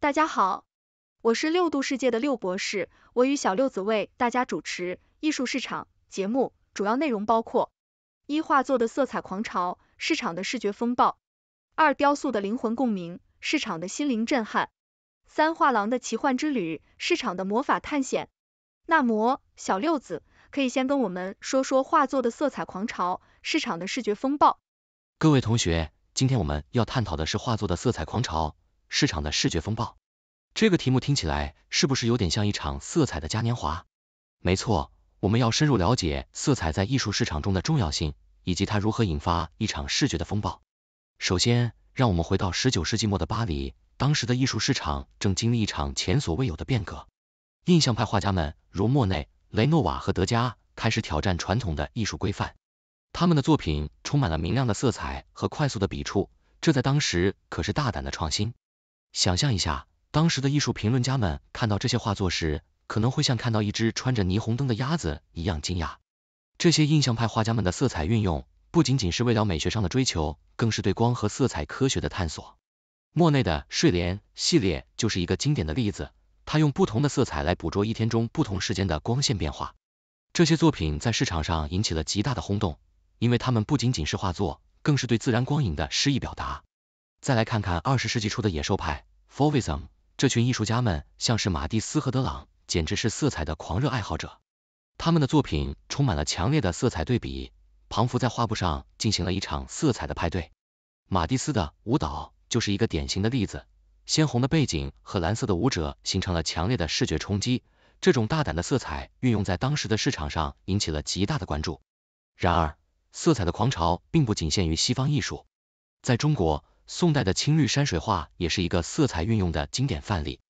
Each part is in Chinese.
大家好，我是六度世界的六博士，我与小六子为大家主持艺术市场节目，主要内容包括：一、画作的色彩狂潮，市场的视觉风暴；二、雕塑的灵魂共鸣，市场的心灵震撼；三、画廊的奇幻之旅，市场的魔法探险。那么，小六子，可以先跟我们说说画作的色彩狂潮，市场的视觉风暴。各位同学，今天我们要探讨的是画作的色彩狂潮。市场的视觉风暴，这个题目听起来是不是有点像一场色彩的嘉年华？没错，我们要深入了解色彩在艺术市场中的重要性，以及它如何引发一场视觉的风暴。首先，让我们回到十九世纪末的巴黎，当时的艺术市场正经历一场前所未有的变革。印象派画家们如莫内、雷诺瓦和德加开始挑战传统的艺术规范，他们的作品充满了明亮的色彩和快速的笔触，这在当时可是大胆的创新。想象一下，当时的艺术评论家们看到这些画作时，可能会像看到一只穿着霓虹灯的鸭子一样惊讶。这些印象派画家们的色彩运用，不仅仅是为了美学上的追求，更是对光和色彩科学的探索。莫内的睡莲系列就是一个经典的例子，他用不同的色彩来捕捉一天中不同时间的光线变化。这些作品在市场上引起了极大的轰动，因为它们不仅仅是画作，更是对自然光影的诗意表达。再来看看二十世纪初的野兽派 f o u v i s m 这群艺术家们像是马蒂斯和德朗，简直是色彩的狂热爱好者。他们的作品充满了强烈的色彩对比，庞佛在画布上进行了一场色彩的派对。马蒂斯的《舞蹈》就是一个典型的例子，鲜红的背景和蓝色的舞者形成了强烈的视觉冲击。这种大胆的色彩运用在当时的市场上引起了极大的关注。然而，色彩的狂潮并不仅限于西方艺术，在中国。宋代的青绿山水画也是一个色彩运用的经典范例。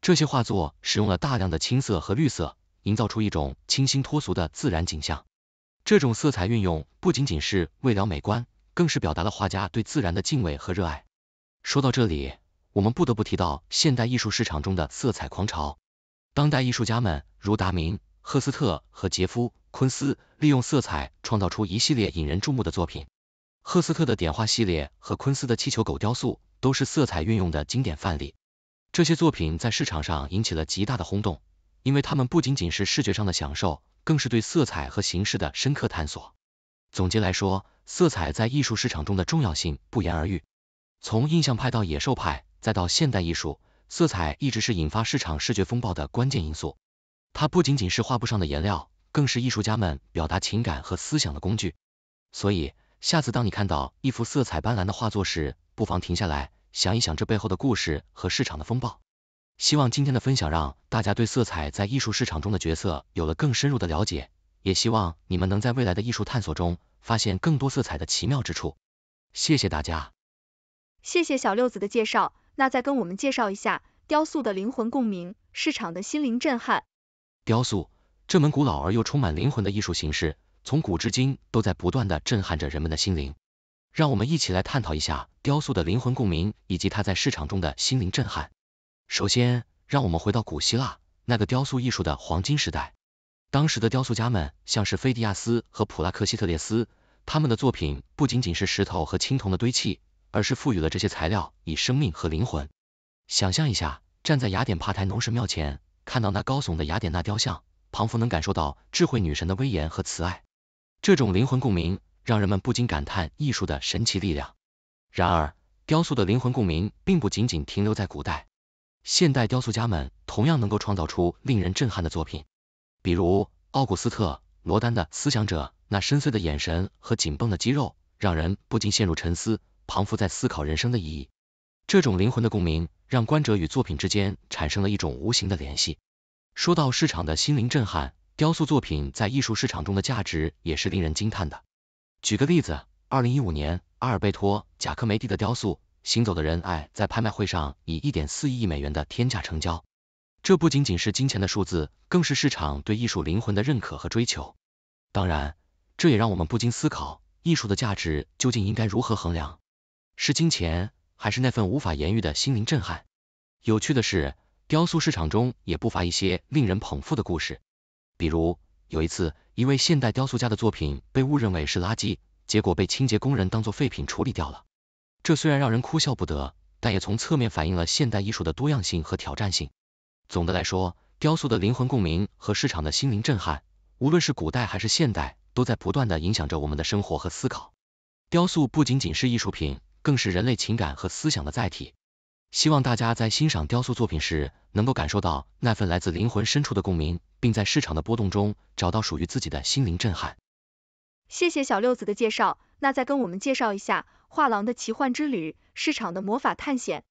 这些画作使用了大量的青色和绿色，营造出一种清新脱俗的自然景象。这种色彩运用不仅仅是为了美观，更是表达了画家对自然的敬畏和热爱。说到这里，我们不得不提到现代艺术市场中的色彩狂潮。当代艺术家们如达明、赫斯特和杰夫·昆斯，利用色彩创造出一系列引人注目的作品。赫斯特的点画系列和昆斯的气球狗雕塑都是色彩运用的经典范例。这些作品在市场上引起了极大的轰动，因为它们不仅仅是视觉上的享受，更是对色彩和形式的深刻探索。总结来说，色彩在艺术市场中的重要性不言而喻。从印象派到野兽派，再到现代艺术，色彩一直是引发市场视觉风暴的关键因素。它不仅仅是画布上的颜料，更是艺术家们表达情感和思想的工具。所以。下次当你看到一幅色彩斑斓的画作时，不妨停下来想一想这背后的故事和市场的风暴。希望今天的分享让大家对色彩在艺术市场中的角色有了更深入的了解，也希望你们能在未来的艺术探索中发现更多色彩的奇妙之处。谢谢大家。谢谢小六子的介绍，那再跟我们介绍一下雕塑的灵魂共鸣，市场的心灵震撼。雕塑，这门古老而又充满灵魂的艺术形式。从古至今都在不断的震撼着人们的心灵，让我们一起来探讨一下雕塑的灵魂共鸣以及它在市场中的心灵震撼。首先，让我们回到古希腊那个雕塑艺术的黄金时代，当时的雕塑家们像是菲迪亚斯和普拉克西特列斯，他们的作品不仅仅是石头和青铜的堆砌，而是赋予了这些材料以生命和灵魂。想象一下，站在雅典帕台农神庙前，看到那高耸的雅典娜雕像，仿佛能感受到智慧女神的威严和慈爱。这种灵魂共鸣让人们不禁感叹艺术的神奇力量。然而，雕塑的灵魂共鸣并不仅仅停留在古代，现代雕塑家们同样能够创造出令人震撼的作品。比如，奥古斯特·罗丹的《思想者》，那深邃的眼神和紧绷的肌肉，让人不禁陷入沉思，彷佛在思考人生的意义。这种灵魂的共鸣，让观者与作品之间产生了一种无形的联系。说到市场的心灵震撼。雕塑作品在艺术市场中的价值也是令人惊叹的。举个例子，二零一五年阿尔贝托·贾科梅蒂的雕塑《行走的人》爱在拍卖会上以一点四亿美元的天价成交。这不仅仅是金钱的数字，更是市场对艺术灵魂的认可和追求。当然，这也让我们不禁思考，艺术的价值究竟应该如何衡量？是金钱，还是那份无法言喻的心灵震撼？有趣的是，雕塑市场中也不乏一些令人捧腹的故事。比如有一次，一位现代雕塑家的作品被误认为是垃圾，结果被清洁工人当做废品处理掉了。这虽然让人哭笑不得，但也从侧面反映了现代艺术的多样性和挑战性。总的来说，雕塑的灵魂共鸣和市场的心灵震撼，无论是古代还是现代，都在不断的影响着我们的生活和思考。雕塑不仅仅是艺术品，更是人类情感和思想的载体。希望大家在欣赏雕塑作品时，能够感受到那份来自灵魂深处的共鸣，并在市场的波动中找到属于自己的心灵震撼。谢谢小六子的介绍，那再跟我们介绍一下画廊的奇幻之旅，市场的魔法探险。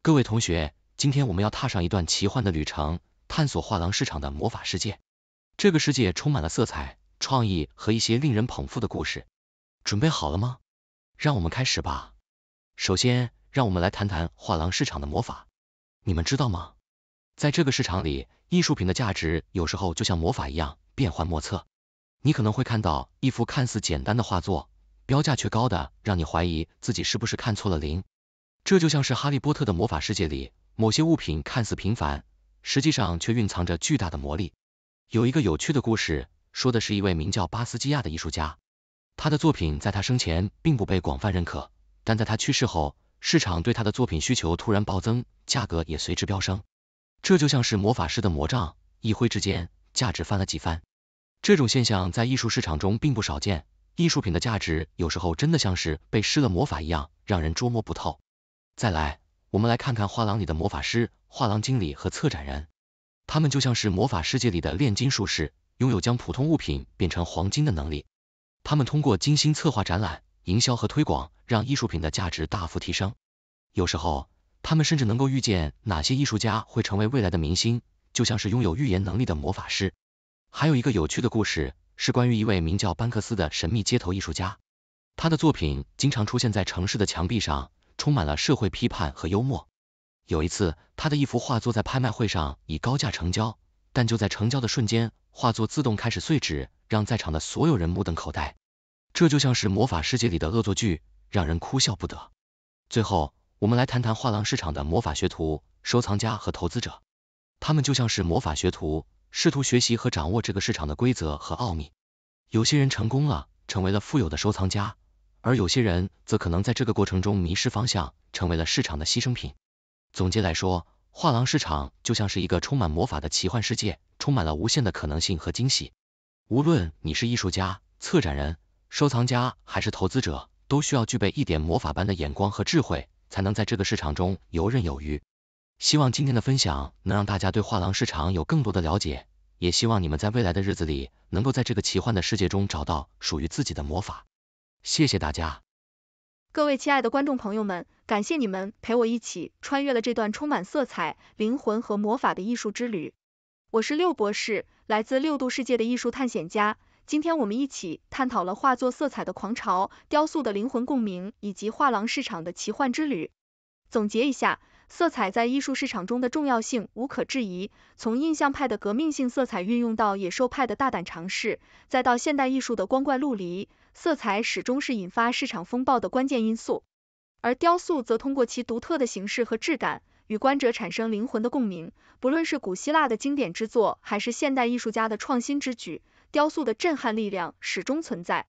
各位同学，今天我们要踏上一段奇幻的旅程，探索画廊市场的魔法世界。这个世界充满了色彩、创意和一些令人捧腹的故事。准备好了吗？让我们开始吧。首先。让我们来谈谈画廊市场的魔法。你们知道吗？在这个市场里，艺术品的价值有时候就像魔法一样变幻莫测。你可能会看到一幅看似简单的画作，标价却高的，让你怀疑自己是不是看错了零。这就像是哈利波特的魔法世界里，某些物品看似平凡，实际上却蕴藏着巨大的魔力。有一个有趣的故事，说的是一位名叫巴斯基亚的艺术家，他的作品在他生前并不被广泛认可，但在他去世后。市场对他的作品需求突然暴增，价格也随之飙升。这就像是魔法师的魔杖，一挥之间，价值翻了几番。这种现象在艺术市场中并不少见，艺术品的价值有时候真的像是被施了魔法一样，让人捉摸不透。再来，我们来看看画廊里的魔法师、画廊经理和策展人，他们就像是魔法世界里的炼金术士，拥有将普通物品变成黄金的能力。他们通过精心策划展览。营销和推广，让艺术品的价值大幅提升。有时候，他们甚至能够预见哪些艺术家会成为未来的明星，就像是拥有预言能力的魔法师。还有一个有趣的故事是关于一位名叫班克斯的神秘街头艺术家，他的作品经常出现在城市的墙壁上，充满了社会批判和幽默。有一次，他的一幅画作在拍卖会上以高价成交，但就在成交的瞬间，画作自动开始碎纸，让在场的所有人目瞪口呆。这就像是魔法世界里的恶作剧，让人哭笑不得。最后，我们来谈谈画廊市场的魔法学徒、收藏家和投资者。他们就像是魔法学徒，试图学习和掌握这个市场的规则和奥秘。有些人成功了，成为了富有的收藏家，而有些人则可能在这个过程中迷失方向，成为了市场的牺牲品。总结来说，画廊市场就像是一个充满魔法的奇幻世界，充满了无限的可能性和惊喜。无论你是艺术家、策展人，收藏家还是投资者，都需要具备一点魔法般的眼光和智慧，才能在这个市场中游刃有余。希望今天的分享能让大家对画廊市场有更多的了解，也希望你们在未来的日子里，能够在这个奇幻的世界中找到属于自己的魔法。谢谢大家。各位亲爱的观众朋友们，感谢你们陪我一起穿越了这段充满色彩、灵魂和魔法的艺术之旅。我是六博士，来自六度世界的艺术探险家。今天我们一起探讨了画作色彩的狂潮、雕塑的灵魂共鸣以及画廊市场的奇幻之旅。总结一下，色彩在艺术市场中的重要性无可置疑。从印象派的革命性色彩运用到野兽派的大胆尝试，再到现代艺术的光怪陆离，色彩始终是引发市场风暴的关键因素。而雕塑则通过其独特的形式和质感，与观者产生灵魂的共鸣。不论是古希腊的经典之作，还是现代艺术家的创新之举。雕塑的震撼力量始终存在。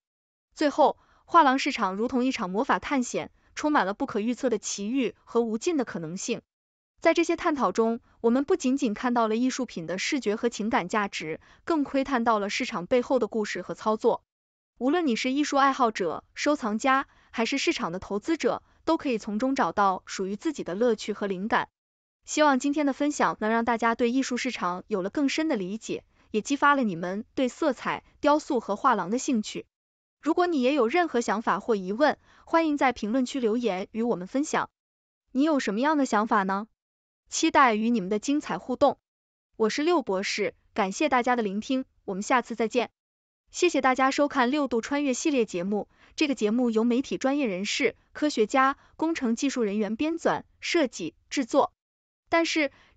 最后，画廊市场如同一场魔法探险，充满了不可预测的奇遇和无尽的可能性。在这些探讨中，我们不仅仅看到了艺术品的视觉和情感价值，更窥探到了市场背后的故事和操作。无论你是艺术爱好者、收藏家，还是市场的投资者，都可以从中找到属于自己的乐趣和灵感。希望今天的分享能让大家对艺术市场有了更深的理解。也激发了你们对色彩、雕塑和画廊的兴趣。如果你也有任何想法或疑问，欢迎在评论区留言与我们分享。你有什么样的想法呢？期待与你们的精彩互动。我是六博士，感谢大家的聆听，我们下次再见。谢谢大家收看《六度穿越》系列节目。这个节目由媒体专业人士、科学家、工程技术人员编纂、设计、制作。但是